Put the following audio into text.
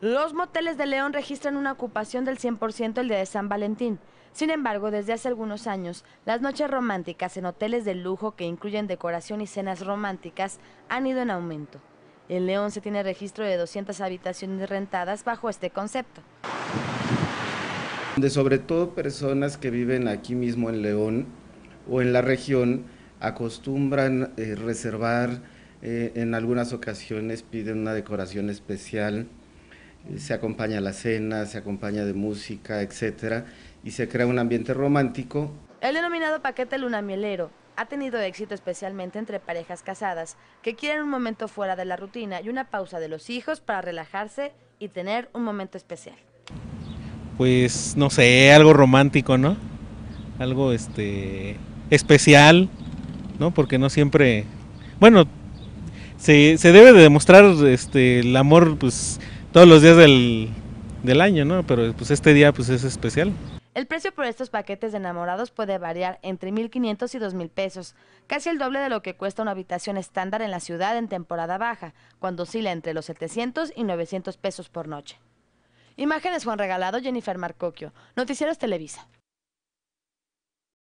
Los moteles de León registran una ocupación del 100% el día de San Valentín. Sin embargo, desde hace algunos años, las noches románticas en hoteles de lujo que incluyen decoración y cenas románticas han ido en aumento. En León se tiene registro de 200 habitaciones rentadas bajo este concepto. De sobre todo personas que viven aquí mismo en León o en la región acostumbran eh, reservar, eh, en algunas ocasiones piden una decoración especial se acompaña a la cena, se acompaña de música, etcétera, y se crea un ambiente romántico. El denominado paquete Luna Mielero ha tenido éxito especialmente entre parejas casadas que quieren un momento fuera de la rutina y una pausa de los hijos para relajarse y tener un momento especial. Pues no sé, algo romántico, ¿no? Algo este especial, ¿no? Porque no siempre bueno, se, debe de demostrar este el amor pues todos los días del, año, ¿no? Pero pues este día pues es especial. El precio por estos paquetes de enamorados puede variar entre 1.500 y 2.000 pesos, casi el doble de lo que cuesta una habitación estándar en la ciudad en temporada baja, cuando oscila entre los 700 y 900 pesos por noche. Imágenes Juan Regalado, Jennifer Marcocchio, Noticieros Televisa.